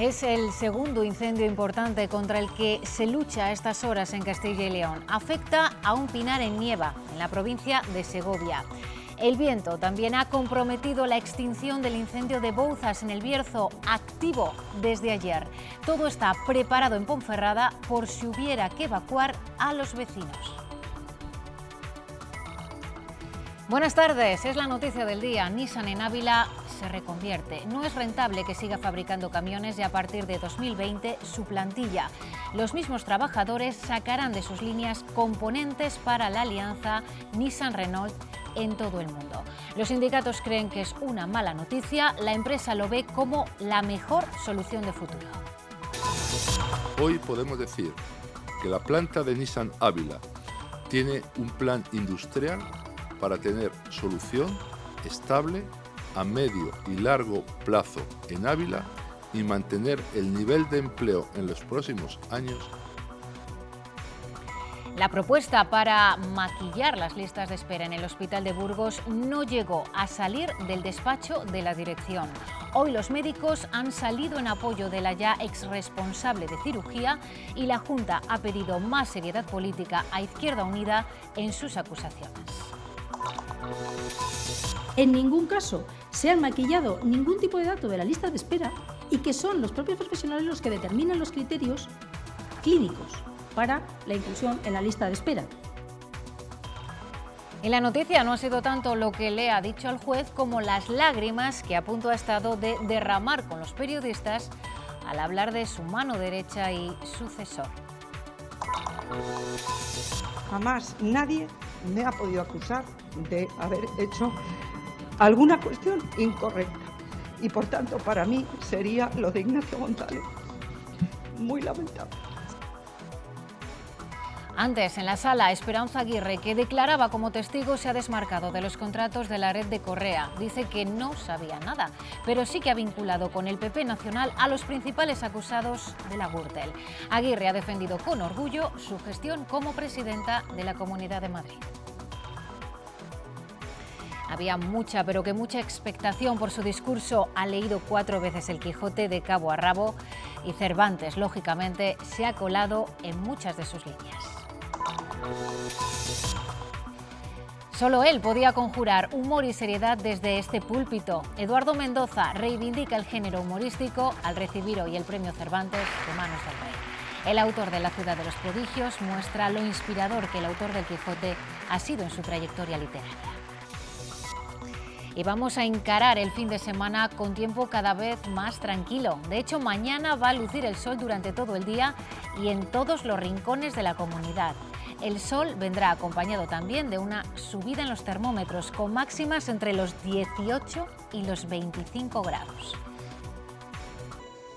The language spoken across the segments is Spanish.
Es el segundo incendio importante contra el que se lucha a estas horas en Castilla y León. Afecta a un pinar en Nieva, en la provincia de Segovia. El viento también ha comprometido la extinción del incendio de Bouzas en el Bierzo, activo desde ayer. Todo está preparado en Ponferrada por si hubiera que evacuar a los vecinos. Buenas tardes, es la noticia del día. Nissan en Ávila se reconvierte. No es rentable que siga fabricando camiones y a partir de 2020 su plantilla. Los mismos trabajadores sacarán de sus líneas componentes para la alianza Nissan-Renault en todo el mundo. Los sindicatos creen que es una mala noticia, la empresa lo ve como la mejor solución de futuro. Hoy podemos decir que la planta de Nissan Ávila tiene un plan industrial para tener solución estable a medio y largo plazo en Ávila y mantener el nivel de empleo en los próximos años. La propuesta para maquillar las listas de espera en el Hospital de Burgos no llegó a salir del despacho de la dirección. Hoy los médicos han salido en apoyo de la ya ex responsable de cirugía y la Junta ha pedido más seriedad política a Izquierda Unida en sus acusaciones en ningún caso se han maquillado ningún tipo de dato de la lista de espera y que son los propios profesionales los que determinan los criterios clínicos para la inclusión en la lista de espera. En la noticia no ha sido tanto lo que le ha dicho al juez como las lágrimas que a punto ha estado de derramar con los periodistas al hablar de su mano derecha y sucesor. Jamás nadie me ha podido acusar de haber hecho alguna cuestión incorrecta. Y por tanto, para mí sería lo de Ignacio González. Muy lamentable. Antes, en la sala, Esperanza Aguirre, que declaraba como testigo, se ha desmarcado de los contratos de la red de Correa. Dice que no sabía nada, pero sí que ha vinculado con el PP Nacional a los principales acusados de la Gürtel. Aguirre ha defendido con orgullo su gestión como presidenta de la Comunidad de Madrid. Había mucha, pero que mucha expectación por su discurso. Ha leído cuatro veces El Quijote de cabo a rabo y Cervantes, lógicamente, se ha colado en muchas de sus líneas. Solo él podía conjurar humor y seriedad desde este púlpito. Eduardo Mendoza reivindica el género humorístico al recibir hoy el premio Cervantes de manos del rey. El autor de La ciudad de los prodigios muestra lo inspirador que el autor del Quijote ha sido en su trayectoria literaria y vamos a encarar el fin de semana con tiempo cada vez más tranquilo. De hecho, mañana va a lucir el sol durante todo el día y en todos los rincones de la comunidad. El sol vendrá acompañado también de una subida en los termómetros, con máximas entre los 18 y los 25 grados.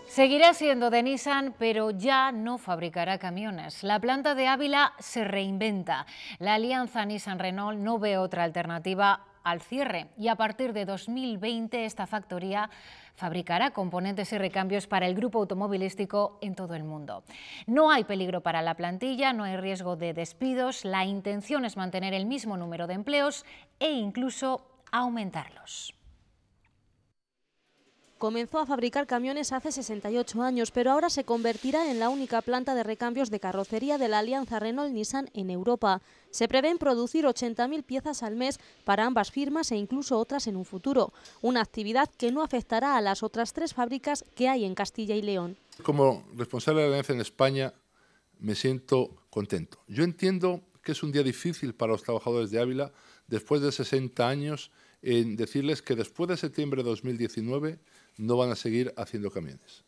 Seguirá siendo de Nissan, pero ya no fabricará camiones. La planta de Ávila se reinventa. La alianza Nissan-Renault no ve otra alternativa al cierre y a partir de 2020 esta factoría fabricará componentes y recambios para el grupo automovilístico en todo el mundo. No hay peligro para la plantilla, no hay riesgo de despidos, la intención es mantener el mismo número de empleos e incluso aumentarlos. Comenzó a fabricar camiones hace 68 años, pero ahora se convertirá en la única planta de recambios de carrocería de la alianza Renault-Nissan en Europa. Se prevén producir 80.000 piezas al mes para ambas firmas e incluso otras en un futuro, una actividad que no afectará a las otras tres fábricas que hay en Castilla y León. Como responsable de la alianza en España, me siento contento. Yo entiendo que es un día difícil para los trabajadores de Ávila después de 60 años en decirles que después de septiembre de 2019 no van a seguir haciendo camiones.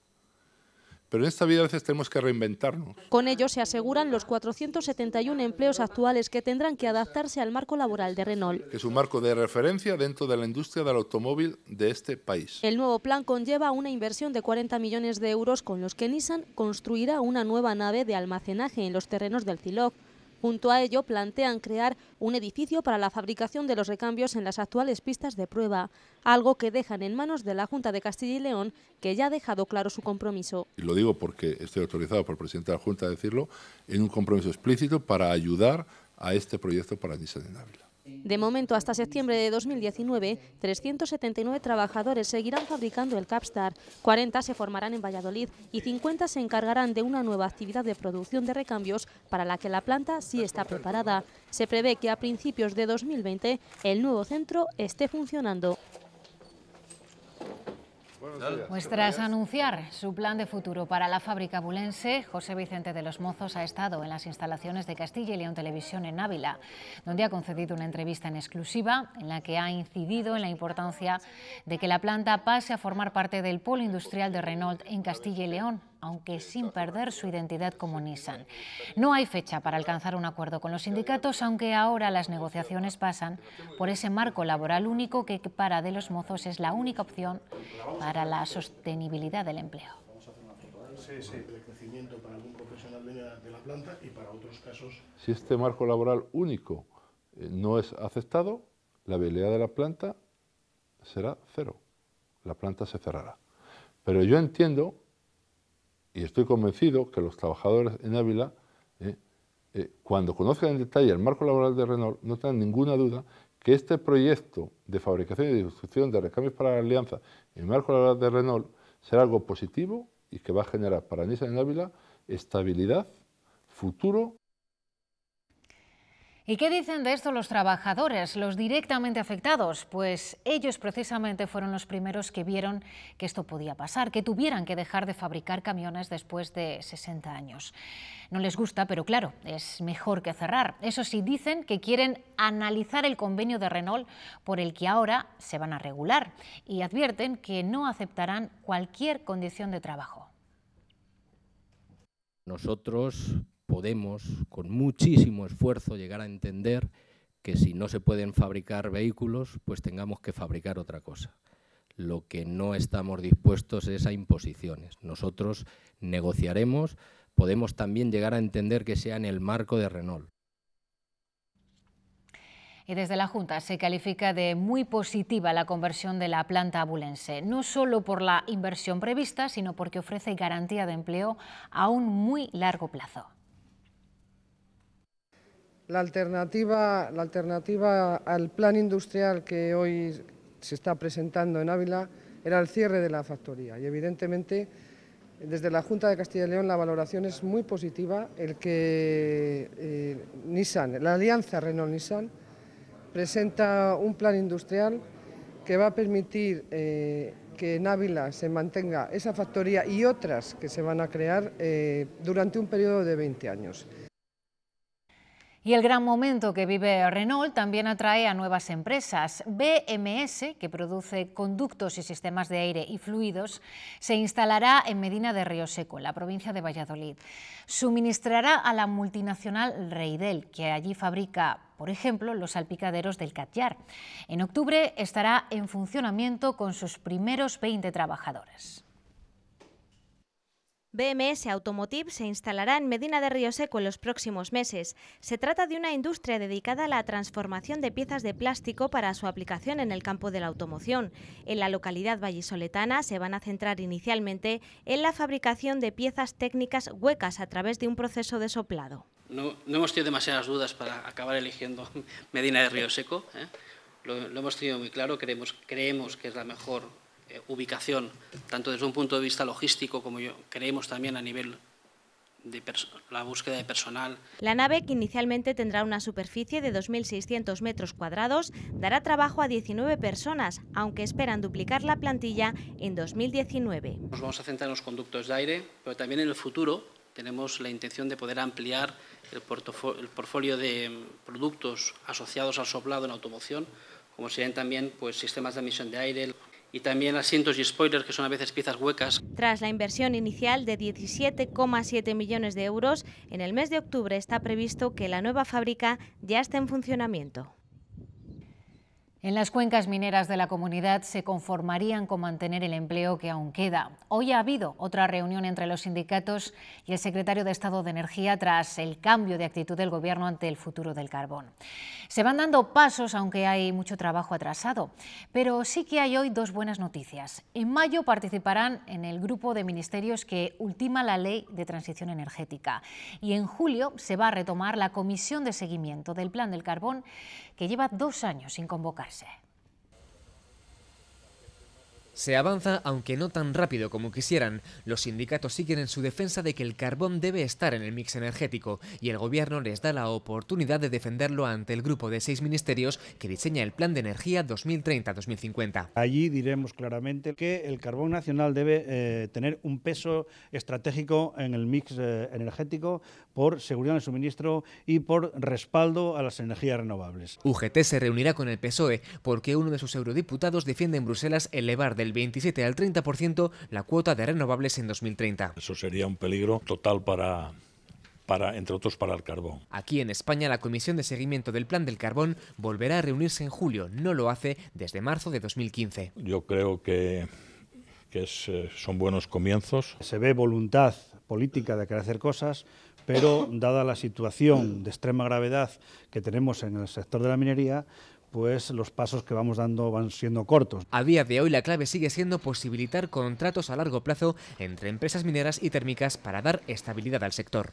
Pero en esta vida a veces tenemos que reinventarnos. Con ello se aseguran los 471 empleos actuales que tendrán que adaptarse al marco laboral de Renault. Que es un marco de referencia dentro de la industria del automóvil de este país. El nuevo plan conlleva una inversión de 40 millones de euros con los que Nissan construirá una nueva nave de almacenaje en los terrenos del Ciloc Junto a ello, plantean crear un edificio para la fabricación de los recambios en las actuales pistas de prueba, algo que dejan en manos de la Junta de Castilla y León, que ya ha dejado claro su compromiso. Y lo digo porque estoy autorizado por el presidente de la Junta a decirlo, en un compromiso explícito para ayudar a este proyecto para Nissan en de momento, hasta septiembre de 2019, 379 trabajadores seguirán fabricando el Capstar, 40 se formarán en Valladolid y 50 se encargarán de una nueva actividad de producción de recambios para la que la planta sí está preparada. Se prevé que a principios de 2020 el nuevo centro esté funcionando. Muestras anunciar su plan de futuro para la fábrica bulense, José Vicente de los Mozos ha estado en las instalaciones de Castilla y León Televisión en Ávila, donde ha concedido una entrevista en exclusiva en la que ha incidido en la importancia de que la planta pase a formar parte del polo industrial de Renault en Castilla y León aunque sin perder su identidad como Nissan. No hay fecha para alcanzar un acuerdo con los sindicatos, aunque ahora las negociaciones pasan por ese marco laboral único que para de los mozos es la única opción para la sostenibilidad del empleo. Si este marco laboral único eh, no es aceptado, la viabilidad de la planta será cero. La planta se cerrará. Pero yo entiendo y estoy convencido que los trabajadores en Ávila, eh, eh, cuando conozcan en detalle el marco laboral de Renault, no tengan ninguna duda que este proyecto de fabricación y distribución de recambios para la alianza en el marco laboral de Renault será algo positivo y que va a generar para Nissan en Ávila estabilidad, futuro ¿Y qué dicen de esto los trabajadores, los directamente afectados? Pues ellos precisamente fueron los primeros que vieron que esto podía pasar, que tuvieran que dejar de fabricar camiones después de 60 años. No les gusta, pero claro, es mejor que cerrar. Eso sí, dicen que quieren analizar el convenio de Renault por el que ahora se van a regular y advierten que no aceptarán cualquier condición de trabajo. Nosotros podemos, con muchísimo esfuerzo, llegar a entender que si no se pueden fabricar vehículos, pues tengamos que fabricar otra cosa. Lo que no estamos dispuestos es a imposiciones. Nosotros negociaremos, podemos también llegar a entender que sea en el marco de Renault. Y desde la Junta se califica de muy positiva la conversión de la planta abulense, no solo por la inversión prevista, sino porque ofrece garantía de empleo a un muy largo plazo. La alternativa, al plan industrial que hoy se está presentando en Ávila era el cierre de la factoría y evidentemente desde la Junta de Castilla y León la valoración es muy positiva, el que eh, Nissan, la alianza Renault-Nissan presenta un plan industrial que va a permitir eh, que en Ávila se mantenga esa factoría y otras que se van a crear eh, durante un periodo de 20 años. Y el gran momento que vive Renault también atrae a nuevas empresas. BMS, que produce conductos y sistemas de aire y fluidos, se instalará en Medina de Río Seco, en la provincia de Valladolid. Suministrará a la multinacional Reidel, que allí fabrica, por ejemplo, los salpicaderos del Catllar. En octubre estará en funcionamiento con sus primeros 20 trabajadores. BMS Automotive se instalará en Medina de Río Seco en los próximos meses. Se trata de una industria dedicada a la transformación de piezas de plástico para su aplicación en el campo de la automoción. En la localidad vallisoletana se van a centrar inicialmente en la fabricación de piezas técnicas huecas a través de un proceso de soplado. No, hemos tenido demasiadas dudas para acabar eligiendo Medina de Río Seco. ¿eh? Lo, hemos tenido muy claro, creemos que es la mejor eh, ubicación, tanto desde un punto de vista logístico como yo, creemos también a nivel de la búsqueda de personal. La nave, que inicialmente tendrá una superficie de 2.600 metros cuadrados, dará trabajo a 19 personas, aunque esperan duplicar la plantilla en 2019. Nos vamos a centrar en los conductos de aire, pero también en el futuro tenemos la intención de poder ampliar el, portfolio de mm, productos asociados al soplado en automoción, como serían también pues, sistemas de emisión de aire, y también asientos y spoilers, que son a veces piezas huecas. Tras la inversión inicial de 17,7 millones de euros, en el mes de octubre está previsto que la nueva fábrica ya esté en funcionamiento. En las cuencas mineras de la comunidad se conformarían con mantener el empleo que aún queda. Hoy ha habido otra reunión entre los sindicatos y el secretario de Estado de Energía tras el cambio de actitud del Gobierno ante el futuro del carbón. Se van dando pasos, aunque hay mucho trabajo atrasado, pero sí que hay hoy dos buenas noticias. En mayo participarán en el grupo de ministerios que ultima la ley de transición energética y en julio se va a retomar la comisión de seguimiento del plan del carbón que lleva dos años sin convocarse. Se avanza, aunque no tan rápido como quisieran. Los sindicatos siguen en su defensa de que el carbón debe estar en el mix energético y el gobierno les da la oportunidad de defenderlo ante el grupo de seis ministerios que diseña el Plan de Energía 2030-2050. Allí diremos claramente que el carbón nacional debe eh, tener un peso estratégico en el mix eh, energético por seguridad en suministro y por respaldo a las energías renovables. UGT se reunirá con el PSOE porque uno de sus eurodiputados defiende en Bruselas elevar de del 27 al 30% la cuota de renovables en 2030. Eso sería un peligro total para para, entre otros, para el carbón. Aquí en España, la Comisión de Seguimiento del Plan del Carbón volverá a reunirse en julio. No lo hace desde marzo de 2015. Yo creo que, que es, eh, son buenos comienzos. Se ve voluntad política de querer hacer cosas, pero dada la situación de extrema gravedad que tenemos en el sector de la minería, pues los pasos que vamos dando van siendo cortos. A día de hoy la clave sigue siendo posibilitar contratos a largo plazo entre empresas mineras y térmicas para dar estabilidad al sector.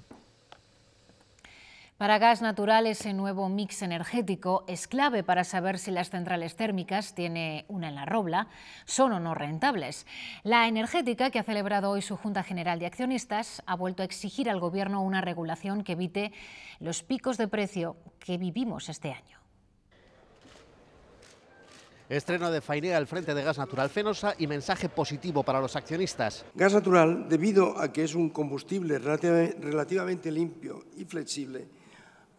Para gas natural, ese nuevo mix energético es clave para saber si las centrales térmicas, tiene una en la Robla, son o no rentables. La energética, que ha celebrado hoy su Junta General de Accionistas, ha vuelto a exigir al Gobierno una regulación que evite los picos de precio que vivimos este año. Estreno de Fainé al frente de Gas Natural Fenosa y mensaje positivo para los accionistas. Gas natural, debido a que es un combustible relativamente limpio y flexible,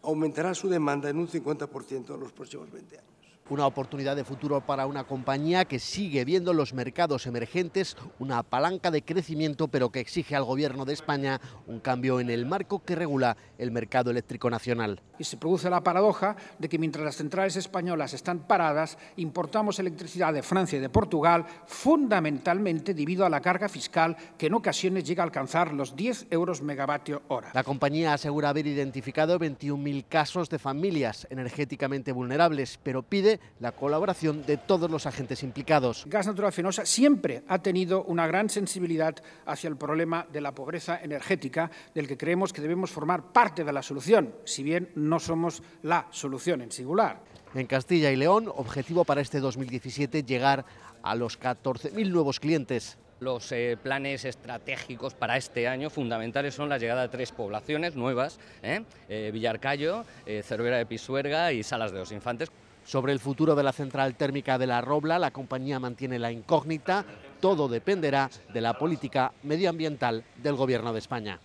aumentará su demanda en un 50% en los próximos 20 años. Una oportunidad de futuro para una compañía que sigue viendo los mercados emergentes una palanca de crecimiento, pero que exige al Gobierno de España un cambio en el marco que regula el mercado eléctrico nacional. Y se produce la paradoja de que mientras las centrales españolas están paradas, importamos electricidad de Francia y de Portugal, fundamentalmente debido a la carga fiscal que en ocasiones llega a alcanzar los 10 euros megavatio hora. La compañía asegura haber identificado 21.000 casos de familias energéticamente vulnerables, pero pide la colaboración de todos los agentes implicados. Gas Natural Fenosa siempre ha tenido una gran sensibilidad hacia el problema de la pobreza energética, del que creemos que debemos formar parte de la solución, si bien no somos la solución en singular. En Castilla y León, objetivo para este 2017 llegar a los 14.000 nuevos clientes. Los eh, planes estratégicos para este año fundamentales son la llegada de tres poblaciones nuevas, ¿eh? Eh, Villarcayo, Cervera de Pisuerga y Salas de los Infantes. Sobre el futuro de la central térmica de La Robla, la compañía mantiene la incógnita. Todo dependerá de la política medioambiental del Gobierno de España.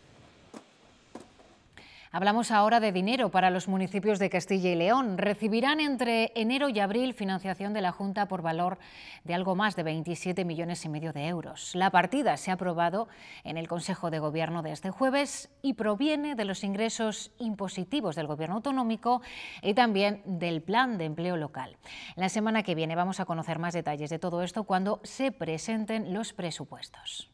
Hablamos ahora de dinero para los municipios de Castilla y León. Recibirán entre enero y abril financiación de la Junta por valor de algo más de 27 millones y medio de euros. La partida se ha aprobado en el Consejo de Gobierno de este jueves y proviene de los ingresos impositivos del Gobierno autonómico y también del Plan de Empleo Local. La semana que viene vamos a conocer más detalles de todo esto cuando se presenten los presupuestos.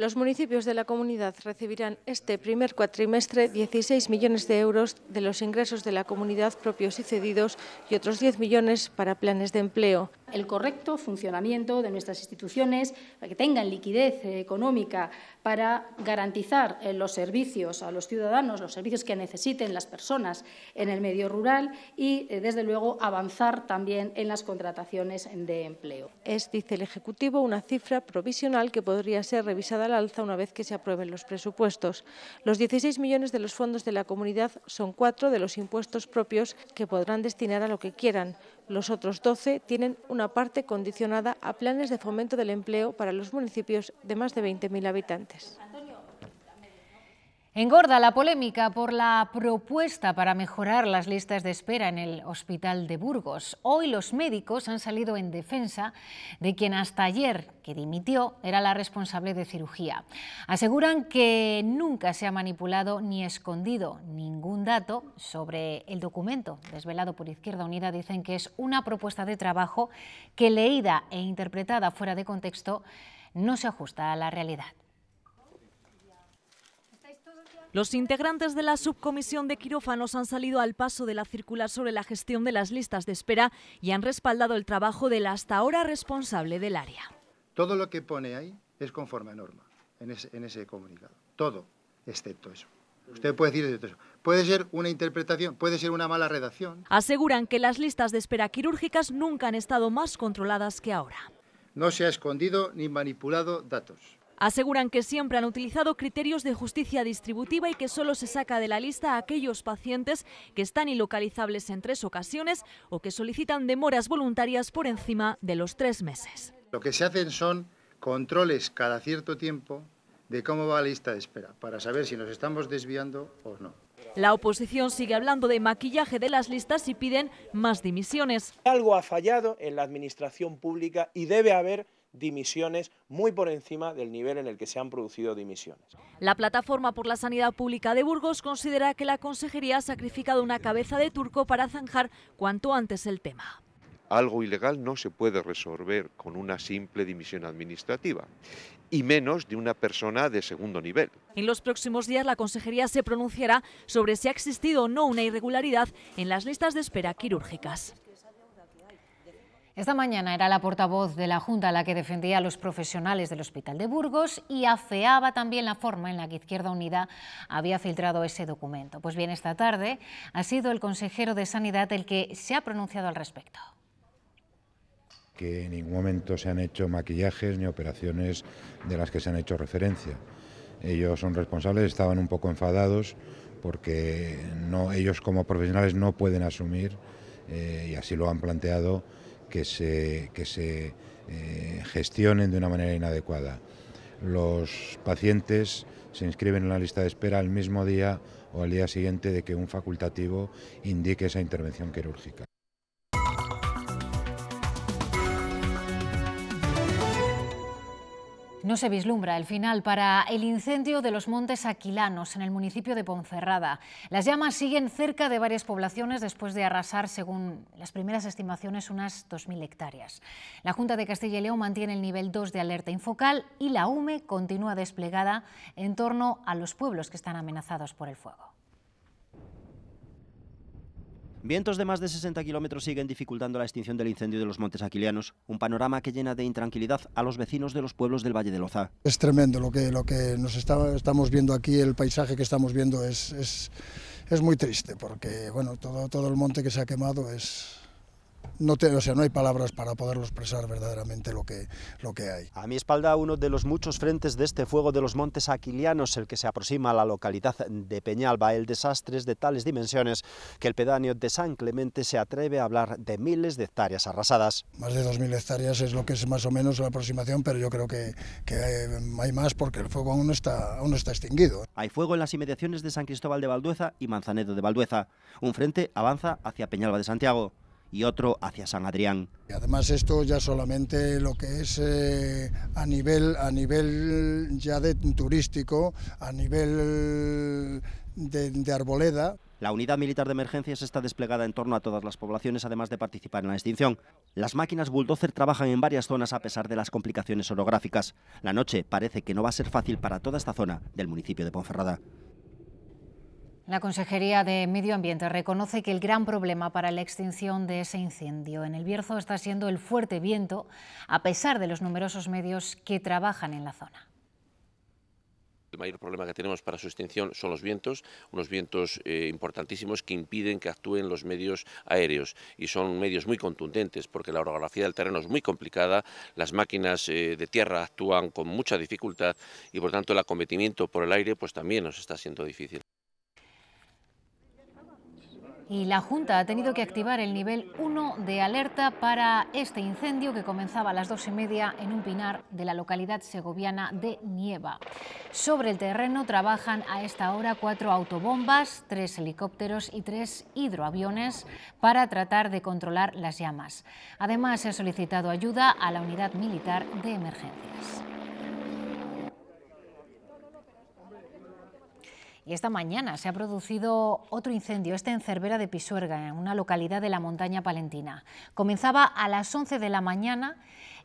Los municipios de la comunidad recibirán este primer cuatrimestre 16 millones de euros de los ingresos de la comunidad propios y cedidos y otros 10 millones para planes de empleo. El correcto funcionamiento de nuestras instituciones, para que tengan liquidez económica para garantizar eh, los servicios a los ciudadanos, los servicios que necesiten las personas en el medio rural y, eh, desde luego, avanzar también en las contrataciones de empleo. Es, dice el Ejecutivo, una cifra provisional que podría ser revisada alza una vez que se aprueben los presupuestos. Los 16 millones de los fondos de la comunidad son cuatro de los impuestos propios que podrán destinar a lo que quieran. Los otros 12 tienen una parte condicionada a planes de fomento del empleo para los municipios de más de 20.000 habitantes. Engorda la polémica por la propuesta para mejorar las listas de espera en el Hospital de Burgos. Hoy los médicos han salido en defensa de quien hasta ayer, que dimitió, era la responsable de cirugía. Aseguran que nunca se ha manipulado ni escondido ningún dato sobre el documento desvelado por Izquierda Unida. Dicen que es una propuesta de trabajo que leída e interpretada fuera de contexto no se ajusta a la realidad. Los integrantes de la subcomisión de quirófanos han salido al paso de la circular sobre la gestión de las listas de espera y han respaldado el trabajo del hasta ahora responsable del área. Todo lo que pone ahí es conforme a norma, en ese, comunicado. Todo, excepto eso. Usted puede decir eso. Puede ser una interpretación, puede ser una mala redacción. Aseguran que las listas de espera quirúrgicas nunca han estado más controladas que ahora. No se ha escondido ni manipulado datos. Aseguran que siempre han utilizado criterios de justicia distributiva y que solo se saca de la lista a aquellos pacientes que están ilocalizables en tres ocasiones o que solicitan demoras voluntarias por encima de los tres meses. Lo que se hacen son controles cada cierto tiempo de cómo va la lista de espera, para saber si nos estamos desviando o no. La oposición sigue hablando de maquillaje de las listas y piden más dimisiones. Algo ha fallado en la administración pública y debe haber dimisiones muy por encima del nivel en el que se han producido dimisiones. La Plataforma por la Sanidad Pública de Burgos considera que la Consejería ha sacrificado una cabeza de turco para zanjar cuanto antes el tema. Algo ilegal no se puede resolver con una simple dimisión administrativa y menos de una persona de segundo nivel. En los próximos días la Consejería se pronunciará sobre si ha existido o no una irregularidad en las listas de espera quirúrgicas. Esta mañana era la portavoz de la Junta la que defendía a los profesionales del Hospital de Burgos y afeaba también la forma en la que Izquierda Unida había filtrado ese documento. Pues bien, esta tarde ha sido el consejero de Sanidad el que se ha pronunciado al respecto. Que en ningún momento se han hecho maquillajes ni operaciones de las que se han hecho referencia. Ellos son responsables, estaban un poco enfadados porque ellos como profesionales no pueden asumir, eh, y así lo han planteado, que se, se eh, gestionen de una manera inadecuada. Los pacientes se inscriben en la lista de espera al mismo día o al día siguiente de que un facultativo indique esa intervención quirúrgica. No se vislumbra el final para el incendio de los Montes Aquilanos en el municipio de Ponferrada. Las llamas siguen cerca de varias poblaciones después de arrasar, según las primeras estimaciones, unas 2.000 hectáreas. La Junta de Castilla y León mantiene el nivel 2 de alerta infocal y la UME continúa desplegada en torno a los pueblos que están amenazados por el fuego. Vientos de más de 60 kilómetros siguen dificultando la extinción del incendio de los Montes Aquilianos, un panorama que llena de intranquilidad a los vecinos de los pueblos del Valle de Loza. Es tremendo lo que, lo que nos estamos viendo aquí, el paisaje que estamos viendo es, es, muy triste, porque bueno, todo, todo el monte que se ha quemado es, no, te, o sea, no hay palabras para poderlo expresar verdaderamente lo que, lo que hay. A mi espalda uno de los muchos frentes de este fuego de los montes aquilianos, el que se aproxima a la localidad de Peñalba. El desastre es de tales dimensiones que el pedáneo de San Clemente se atreve a hablar de miles de hectáreas arrasadas. Más de 2.000 hectáreas es lo que es más o menos la aproximación, pero yo creo que, hay más porque el fuego aún está, aún está extinguido. Hay fuego en las inmediaciones de San Cristóbal de Valdueza y Manzanedo de Valdueza. Un frente avanza hacia Peñalba de Santiago y otro hacia San Adrián. además esto ya solamente lo que es eh, a nivel a nivel ya de turístico, a nivel de Arboleda. La unidad militar de emergencias está desplegada en torno a todas las poblaciones, además de participar en la extinción. Las máquinas bulldozer trabajan en varias zonas a pesar de las complicaciones orográficas. La noche parece que no va a ser fácil para toda esta zona del municipio de Ponferrada. La Consejería de Medio Ambiente reconoce que el gran problema para la extinción de ese incendio en el Bierzo está siendo el fuerte viento, a pesar de los numerosos medios que trabajan en la zona. El mayor problema que tenemos para su extinción son los vientos, unos vientos eh, importantísimos que impiden que actúen los medios aéreos y son medios muy contundentes porque la orografía del terreno es muy complicada, las máquinas eh, de tierra actúan con mucha dificultad y por tanto el acometimiento por el aire pues también nos está siendo difícil y la Junta ha tenido que activar el nivel 1 de alerta para este incendio que comenzaba a las dos y media en un pinar de la localidad segoviana de Nieva. Sobre el terreno trabajan a esta hora cuatro autobombas, tres helicópteros y tres hidroaviones para tratar de controlar las llamas. Además, se ha solicitado ayuda a la unidad militar de emergencias. Y esta mañana se ha producido otro incendio, este en Cervera de Pisuerga, en una localidad de la montaña palentina. Comenzaba a las 11 de la mañana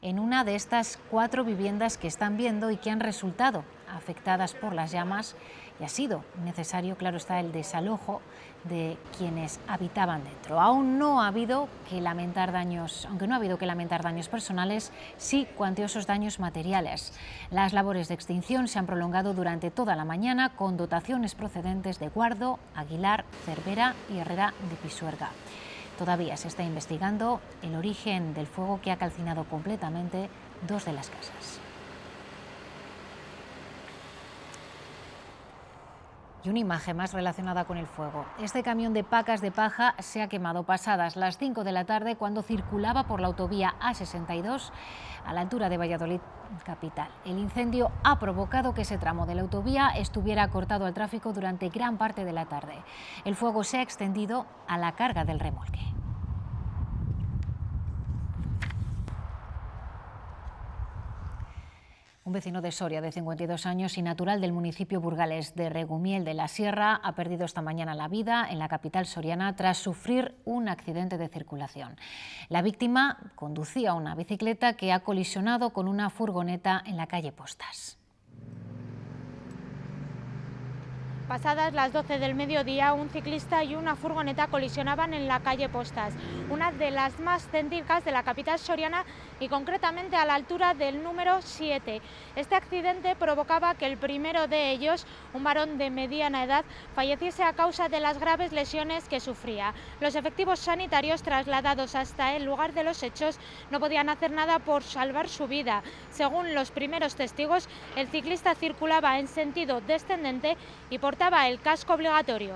en una de estas cuatro viviendas que están viendo y que han resultado afectadas por las llamas y ha sido necesario, claro está, el desalojo de quienes habitaban dentro. Aún no ha habido que lamentar daños, aunque no ha habido que lamentar daños personales, sí cuantiosos daños materiales. Las labores de extinción se han prolongado durante toda la mañana con dotaciones procedentes de Guardo, Aguilar, Cervera y Herrera de Pisuerga. Todavía se está investigando el origen del fuego que ha calcinado completamente dos de las casas. Y una imagen más relacionada con el fuego. Este camión de pacas de paja se ha quemado pasadas las 5 de la tarde cuando circulaba por la autovía A62 a la altura de Valladolid capital. El incendio ha provocado que ese tramo de la autovía estuviera cortado al tráfico durante gran parte de la tarde. El fuego se ha extendido a la carga del remolque. Un vecino de Soria de 52 años y natural del municipio burgales de Regumiel de la Sierra ha perdido esta mañana la vida en la capital soriana tras sufrir un accidente de circulación. La víctima conducía una bicicleta que ha colisionado con una furgoneta en la calle Postas. Pasadas las 12 del mediodía, un ciclista y una furgoneta colisionaban en la calle Postas, una de las más céntricas de la capital soriana y concretamente a la altura del número 7. Este accidente provocaba que el primero de ellos, un varón de mediana edad, falleciese a causa de las graves lesiones que sufría. Los efectivos sanitarios trasladados hasta el lugar de los hechos no podían hacer nada por salvar su vida. Según los primeros testigos, el ciclista circulaba en sentido descendente y por el casco obligatorio.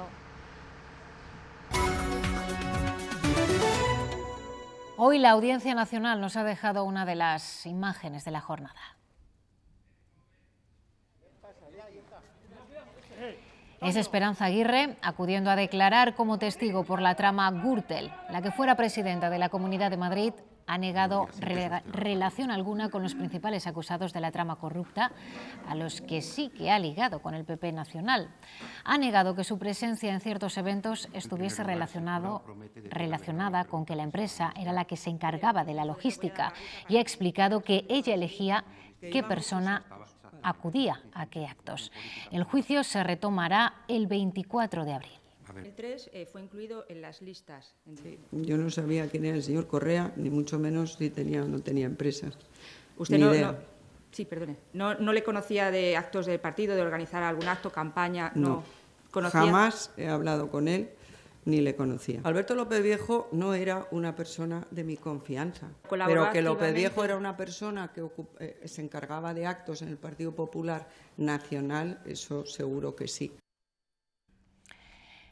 Hoy la Audiencia Nacional nos ha dejado una de las imágenes de la jornada. Es Esperanza Aguirre acudiendo a declarar como testigo por la trama Gürtel, la que fuera presidenta de la Comunidad de Madrid ha negado relación alguna con los principales acusados de la trama corrupta, a los que sí que ha ligado con el PP Nacional. Ha negado que su presencia en ciertos eventos estuviese relacionada con que la empresa era la que se encargaba de la logística y ha explicado que ella elegía qué persona acudía a qué actos. El juicio se retomará el 24 de abril. El 3 eh, fue incluido en las listas. Yo no sabía quién era el señor Correa, ni mucho menos si tenía o no tenía empresas. Usted no, le conocía de actos del partido, de organizar algún acto, campaña, no. no. Jamás he hablado con él ni le conocía. Alberto López Viejo no era una persona de mi confianza, pero que López Viejo era una persona que eh, se encargaba de actos en el Partido Popular Nacional, eso seguro que sí.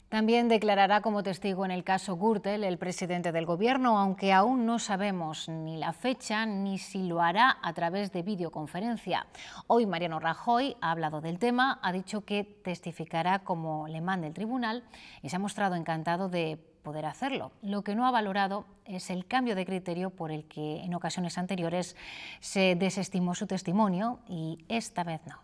También declarará como testigo en el caso Gürtel el presidente del Gobierno, aunque aún no sabemos ni la fecha ni si lo hará a través de videoconferencia. Hoy Mariano Rajoy ha hablado del tema, ha dicho que testificará como le manda el tribunal y se ha mostrado encantado de poder hacerlo. Lo que no ha valorado es el cambio de criterio por el que en ocasiones anteriores se desestimó su testimonio y esta vez no.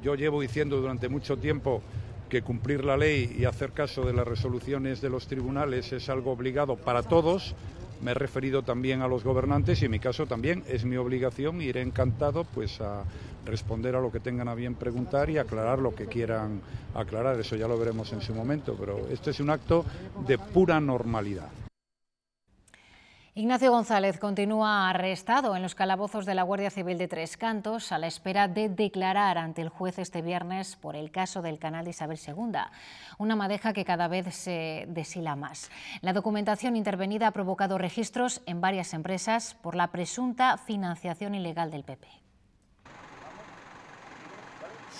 Yo llevo diciendo durante mucho tiempo que cumplir la ley y hacer caso de las resoluciones de los tribunales es algo obligado para todos. Me he referido también a los gobernantes y en mi caso también es mi obligación. y Iré encantado pues a responder a lo que tengan a bien preguntar y aclarar lo que quieran aclarar. Eso ya lo veremos en su momento, pero este es un acto de pura normalidad. Ignacio González continúa arrestado en los calabozos de la Guardia Civil de Tres Cantos a la espera de declarar ante el juez este viernes por el caso del canal de Isabel II, una madeja que cada vez se deshila más. La documentación intervenida ha provocado registros en varias empresas por la presunta financiación ilegal del PP.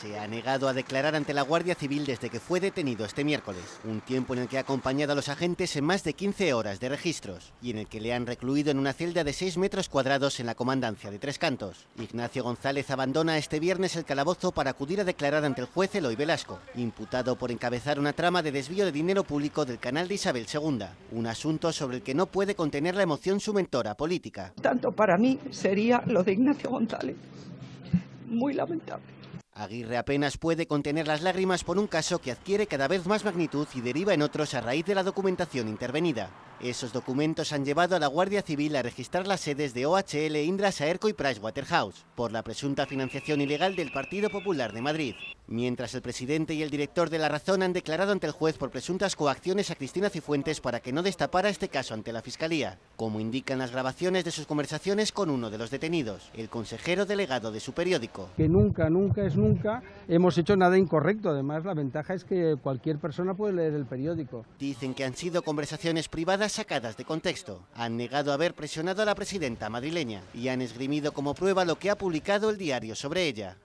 Se ha negado a declarar ante la Guardia Civil desde que fue detenido este miércoles, un tiempo en el que ha acompañado a los agentes en más de 15 horas de registros y en el que le han recluido en una celda de 6 metros cuadrados en la comandancia de Tres Cantos. Ignacio González abandona este viernes el calabozo para acudir a declarar ante el juez Eloy Velasco, imputado por encabezar una trama de desvío de dinero público del canal de Isabel II, un asunto sobre el que no puede contener la emoción su mentora política. Tanto para mí sería lo de Ignacio González, muy lamentable. Aguirre apenas puede contener las lágrimas por un caso que adquiere cada vez más magnitud y deriva en otros a raíz de la documentación intervenida. Esos documentos han llevado a la Guardia Civil a registrar las sedes de OHL, Indra, Saerco y Pricewaterhouse por la presunta financiación ilegal del Partido Popular de Madrid. Mientras el presidente y el director de La Razón han declarado ante el juez por presuntas coacciones a Cristina Cifuentes para que no destapara este caso ante la Fiscalía, como indican las grabaciones de sus conversaciones con uno de los detenidos, el consejero delegado de su periódico. Que nunca, nunca es nunca hemos hecho nada incorrecto, además la ventaja es que cualquier persona puede leer el periódico. Dicen que han sido conversaciones privadas sacadas de contexto, han negado haber presionado a la presidenta madrileña y han esgrimido como prueba lo que ha publicado el diario sobre ella.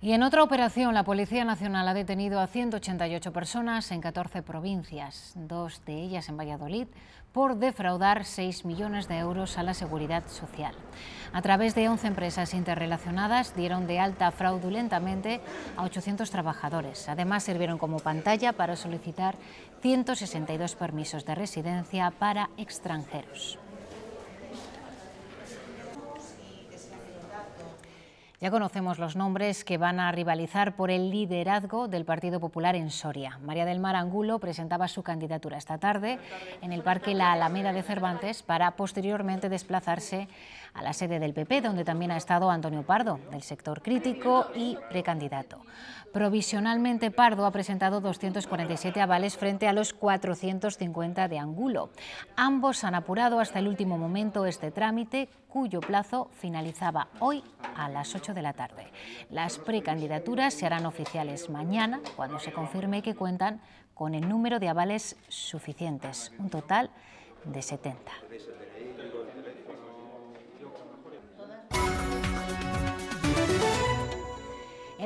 Y en otra operación, la Policía Nacional ha detenido a 188 personas en 14 provincias, dos de ellas en Valladolid, por defraudar 6 millones de euros a la Seguridad Social. A través de 11 empresas interrelacionadas dieron de alta fraudulentamente a 800 trabajadores. Además, sirvieron como pantalla para solicitar 162 permisos de residencia para extranjeros. Ya conocemos los nombres que van a rivalizar por el liderazgo del Partido Popular en Soria. María del Mar Angulo presentaba su candidatura esta tarde en el Parque La Alameda de Cervantes para posteriormente desplazarse a la sede del PP, donde también ha estado Antonio Pardo, del sector crítico y precandidato. Provisionalmente, Pardo ha presentado 247 avales frente a los 450 de Angulo. Ambos han apurado hasta el último momento este trámite, cuyo plazo finalizaba hoy a las 8 de la tarde. Las precandidaturas se harán oficiales mañana, cuando se confirme que cuentan con el número de avales suficientes, un total de 70.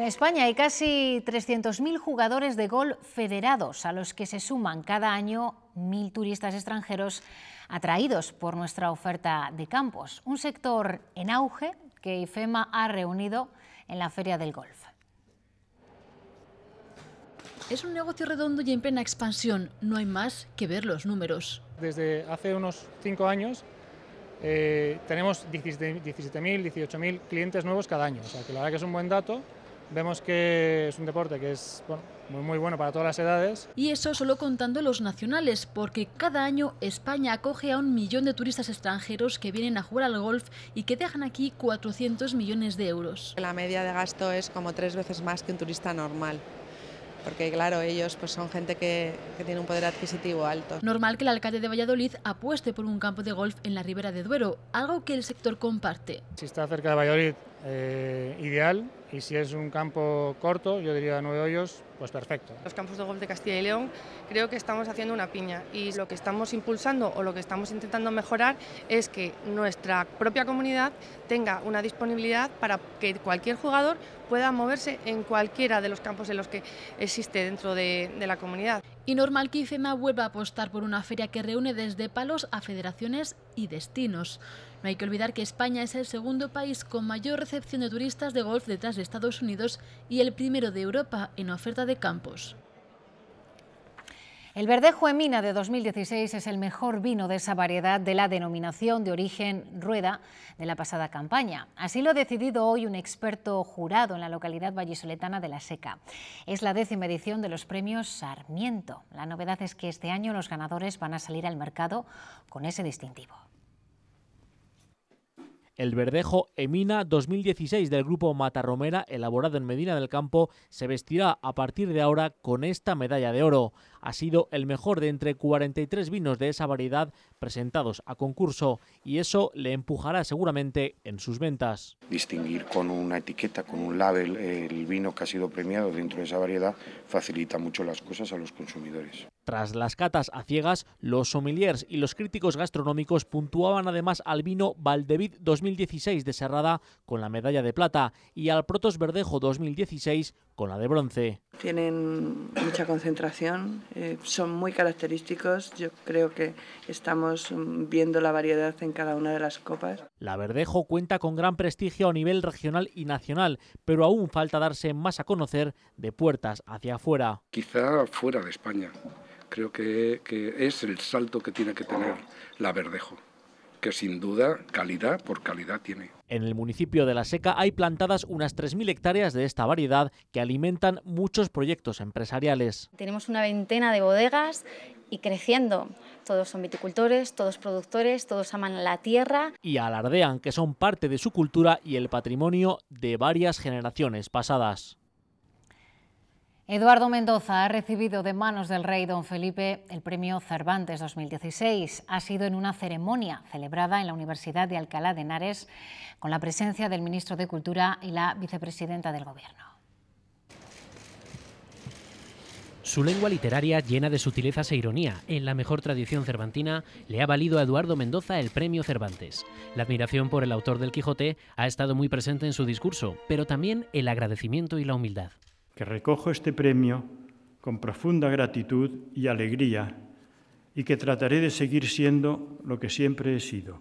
En España hay casi 300.000 jugadores de golf federados, a los que se suman cada año mil turistas extranjeros atraídos por nuestra oferta de campos, un sector en auge que IFEMA ha reunido en la Feria del Golf. Es un negocio redondo y en plena expansión, no hay más que ver los números. Desde hace unos cinco años eh, tenemos 17.000, 18.000 clientes nuevos cada año, o sea que la verdad que es un buen dato vemos que es un deporte que es muy, muy bueno para todas las edades. Y eso solo contando los nacionales, porque cada año España acoge a un millón de turistas extranjeros que vienen a jugar al golf y que dejan aquí 400 millones de euros. La media de gasto es como tres veces más que un turista normal porque claro, ellos pues son gente que, que, tiene un poder adquisitivo alto. Normal que el alcalde de Valladolid apueste por un campo de golf en la ribera de Duero, algo que el sector comparte. Si está cerca de Valladolid, eh, ideal y si es un campo corto, yo diría nueve hoyos, pues perfecto. Los campos de golf de Castilla y León creo que estamos haciendo una piña y lo que estamos impulsando o lo que estamos intentando mejorar es que nuestra propia comunidad tenga una disponibilidad para que cualquier jugador pueda moverse en cualquiera de los campos en los que existe dentro de, de la comunidad. Y normal que IFEMA vuelva a apostar por una feria que reúne desde palos a federaciones y destinos. No hay que olvidar que España es el segundo país con mayor recepción de turistas de golf detrás de Estados Unidos y el primero de Europa en oferta de campos. El Verdejo Emina de 2016 es el mejor vino de esa variedad de la denominación de origen Rueda de la pasada campaña. Así lo ha decidido hoy un experto jurado en la localidad vallisoletana de La Seca. Es la décima edición de los premios Sarmiento. La novedad es que este año los ganadores van a salir al mercado con ese distintivo. El verdejo Emina 2016 del grupo Matarromera, elaborado en Medina del Campo, se vestirá a partir de ahora con esta medalla de oro ha sido el mejor de entre 43 vinos de esa variedad presentados a concurso y eso le empujará seguramente en sus ventas. Distinguir con una etiqueta, con un label, el vino que ha sido premiado dentro de esa variedad facilita mucho las cosas a los consumidores. Tras las catas a ciegas, los sommeliers y los críticos gastronómicos puntuaban además al vino Valdevid 2016 de Serrada con la medalla de plata y al Protos Verdejo 2016 con la de bronce. Tienen mucha concentración, eh, son muy característicos. Yo creo que estamos viendo la variedad en cada una de las copas. La Verdejo cuenta con gran prestigio a nivel regional y nacional, pero aún falta darse más a conocer de puertas hacia afuera. Quizá fuera de España. Creo que es el salto que tiene que tener la Verdejo que sin duda calidad por calidad tiene. En el municipio de La Seca hay plantadas unas 3.000 hectáreas de esta variedad que alimentan muchos proyectos empresariales. Tenemos una veintena de bodegas y creciendo. Todos son viticultores, todos productores, todos aman la tierra. Y alardean que son parte de su cultura y el patrimonio de varias generaciones pasadas. Eduardo Mendoza ha recibido de manos del rey don Felipe el premio Cervantes 2016. Ha sido en una ceremonia celebrada en la Universidad de Alcalá de Henares con la presencia del ministro de Cultura y la vicepresidenta del Gobierno. Su lengua literaria, llena de sutilezas e ironía, en la mejor tradición cervantina, le ha valido a Eduardo Mendoza el premio Cervantes. La admiración por el autor del Quijote ha estado muy presente en su discurso, pero también el agradecimiento y la humildad recojo este premio con profunda gratitud y alegría y que trataré de seguir siendo lo que siempre he sido,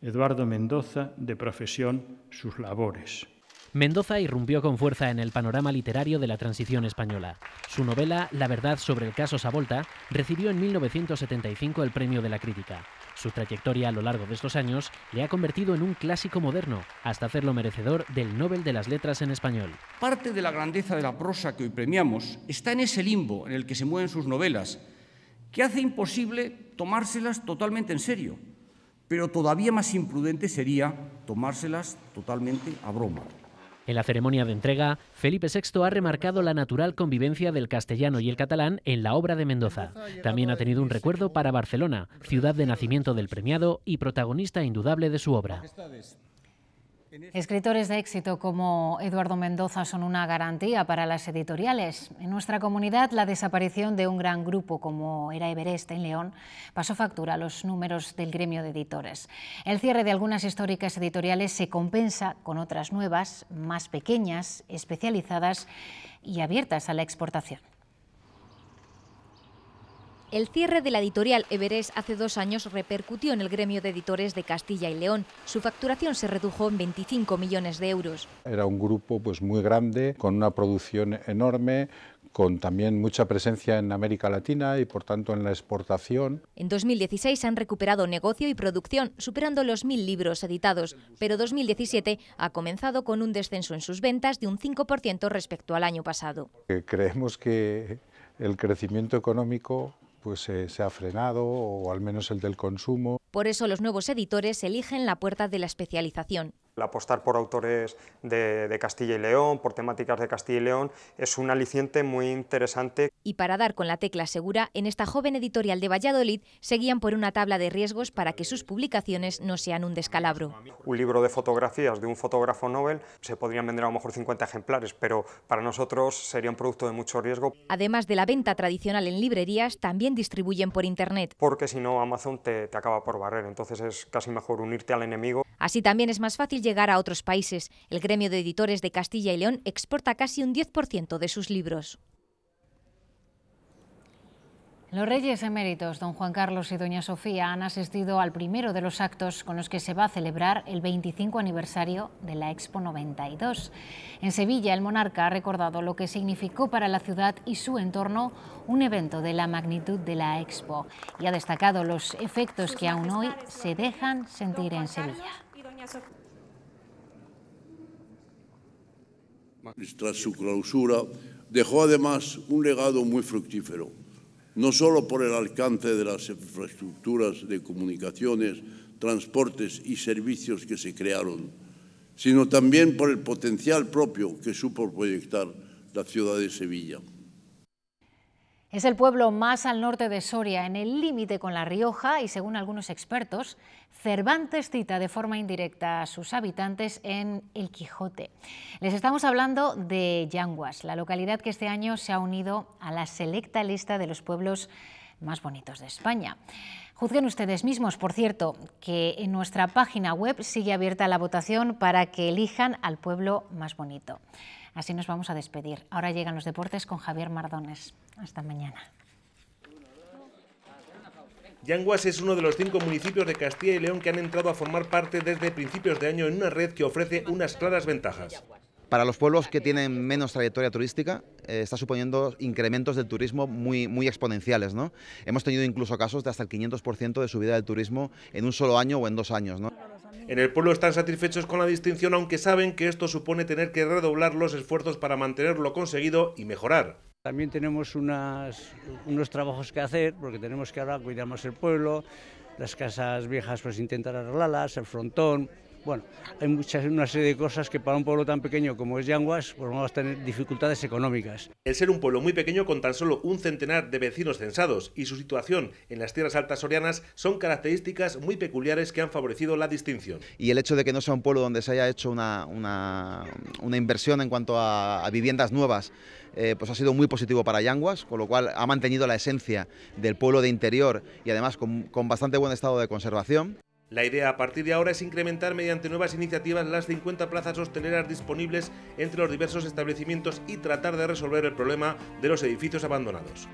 Eduardo Mendoza, de profesión, sus labores. Mendoza irrumpió con fuerza en el panorama literario de la transición española. Su novela La verdad sobre el caso Savolta recibió en 1975 el Premio de la Crítica. Su trayectoria a lo largo de estos años le ha convertido en un clásico moderno, hasta hacerlo merecedor del Nobel de las Letras en español. Parte de la grandeza de la prosa que hoy premiamos está en ese limbo en el que se mueven sus novelas, que hace imposible tomárselas totalmente en serio, pero todavía más imprudente sería tomárselas totalmente a broma. En la ceremonia de entrega, Felipe VI ha remarcado la natural convivencia del castellano y el catalán en la obra de Mendoza. También ha tenido un recuerdo para Barcelona, ciudad de nacimiento del premiado y protagonista indudable de su obra. Escritores de éxito como Eduardo Mendoza son una garantía para las editoriales. En nuestra comunidad, la desaparición de un gran grupo como era Everest en León pasó factura a los números del gremio de editores. El cierre de algunas históricas editoriales se compensa con otras nuevas, más pequeñas, especializadas y abiertas a la exportación. El cierre de la editorial Everest hace dos años repercutió en el gremio de editores de Castilla y León. Su facturación se redujo en 25 millones de euros. Era un grupo pues, muy grande, con una producción enorme, con también mucha presencia en América Latina y por tanto en la exportación. En 2016 han recuperado negocio y producción, superando los mil libros editados, pero 2017 ha comenzado con un descenso en sus ventas de un 5% respecto al año pasado. Creemos que el crecimiento económico pues se ha frenado o al menos el del consumo. Por eso los nuevos editores eligen la puerta de la especialización apostar por autores de, Castilla y León, por temáticas de Castilla y León, es un aliciente muy interesante. Y para dar con la tecla segura, en esta joven editorial de Valladolid seguían por una tabla de riesgos para que sus publicaciones no sean un descalabro. Un libro de fotografías de un fotógrafo Nobel se podrían vender a lo mejor 50 ejemplares, pero para nosotros sería un producto de mucho riesgo. Además de la venta tradicional en librerías, también distribuyen por Internet. Porque si no, Amazon te, te acaba por barrer, entonces es casi mejor unirte al enemigo. Así también es más fácil llegar llegar a otros países. El gremio de editores de Castilla y León exporta casi un 10% de sus libros. Los reyes eméritos, don Juan Carlos y doña Sofía, han asistido al primero de los actos con los que se va a celebrar el 25 aniversario de la Expo 92. En Sevilla, el monarca ha recordado lo que significó para la ciudad y su entorno un evento de la magnitud de la Expo y ha destacado los efectos que aún hoy se dejan sentir en Sevilla. Tras su clausura, dejó además un legado muy fructífero, no solo por el alcance de las infraestructuras de comunicaciones, transportes y servicios que se crearon, sino también por el potencial propio que supo proyectar la ciudad de Sevilla. Es el pueblo más al norte de Soria, en el límite con La Rioja, y según algunos expertos, Cervantes cita de forma indirecta a sus habitantes en El Quijote. Les estamos hablando de Yanguas, la localidad que este año se ha unido a la selecta lista de los pueblos más bonitos de España. Juzguen ustedes mismos, por cierto, que en nuestra página web sigue abierta la votación para que elijan al pueblo más bonito. Así nos vamos a despedir. Ahora llegan los deportes con Javier Mardones. Hasta mañana. Yanguas es uno de los cinco municipios de Castilla y León que han entrado a formar parte desde principios de año en una red que ofrece unas claras ventajas. Para los pueblos que tienen menos trayectoria turística, eh, está suponiendo incrementos del turismo muy, exponenciales. ¿no? Hemos tenido incluso casos de hasta el 500% de subida del turismo en un solo año o en dos años. En el pueblo están satisfechos con la distinción, aunque saben que esto supone tener que redoblar los esfuerzos para mantener lo conseguido y mejorar. También tenemos unos trabajos que hacer, porque tenemos que ahora cuidar más el pueblo, las casas viejas pues intentar arreglarlas, el frontón, bueno, hay muchas, una serie de cosas que para un pueblo tan pequeño como es Yanguas, pues vamos a tener dificultades económicas. El ser un pueblo muy pequeño con tan solo un centenar de vecinos censados y su situación en las tierras altas sorianas son características muy peculiares que han favorecido la distinción. Y el hecho de que no sea un pueblo donde se haya hecho una, inversión en cuanto a, viviendas nuevas, eh, pues ha sido muy positivo para Yanguas, con lo cual ha mantenido la esencia del pueblo de interior y además con bastante buen estado de conservación. La idea a partir de ahora es incrementar mediante nuevas iniciativas las 50 plazas hosteleras disponibles entre los diversos establecimientos y tratar de resolver el problema de los edificios abandonados.